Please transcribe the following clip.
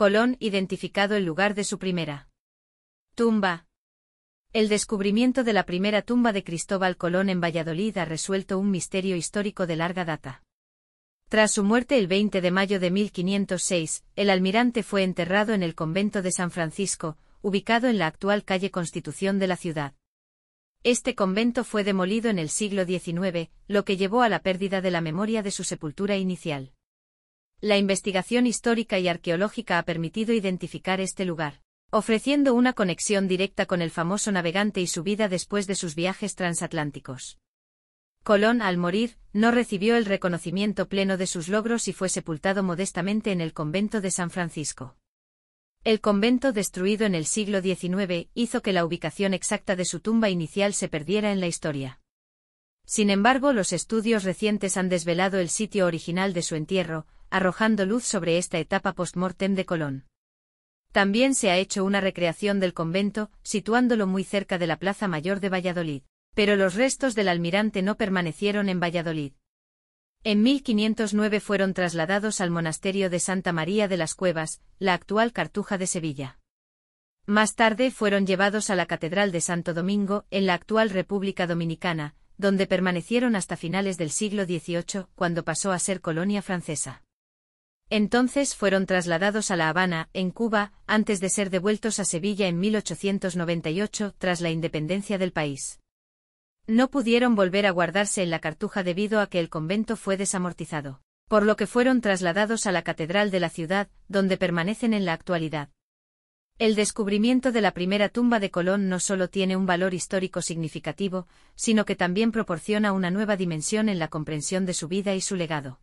Colón identificado el lugar de su primera tumba. El descubrimiento de la primera tumba de Cristóbal Colón en Valladolid ha resuelto un misterio histórico de larga data. Tras su muerte el 20 de mayo de 1506, el almirante fue enterrado en el convento de San Francisco, ubicado en la actual calle Constitución de la ciudad. Este convento fue demolido en el siglo XIX, lo que llevó a la pérdida de la memoria de su sepultura inicial. La investigación histórica y arqueológica ha permitido identificar este lugar, ofreciendo una conexión directa con el famoso navegante y su vida después de sus viajes transatlánticos. Colón, al morir, no recibió el reconocimiento pleno de sus logros y fue sepultado modestamente en el convento de San Francisco. El convento destruido en el siglo XIX hizo que la ubicación exacta de su tumba inicial se perdiera en la historia. Sin embargo, los estudios recientes han desvelado el sitio original de su entierro, arrojando luz sobre esta etapa post-mortem de Colón. También se ha hecho una recreación del convento, situándolo muy cerca de la Plaza Mayor de Valladolid. Pero los restos del almirante no permanecieron en Valladolid. En 1509 fueron trasladados al monasterio de Santa María de las Cuevas, la actual Cartuja de Sevilla. Más tarde fueron llevados a la Catedral de Santo Domingo, en la actual República Dominicana, donde permanecieron hasta finales del siglo XVIII, cuando pasó a ser colonia francesa. Entonces fueron trasladados a La Habana, en Cuba, antes de ser devueltos a Sevilla en 1898, tras la independencia del país. No pudieron volver a guardarse en la Cartuja debido a que el convento fue desamortizado, por lo que fueron trasladados a la Catedral de la ciudad, donde permanecen en la actualidad. El descubrimiento de la primera tumba de Colón no solo tiene un valor histórico significativo, sino que también proporciona una nueva dimensión en la comprensión de su vida y su legado.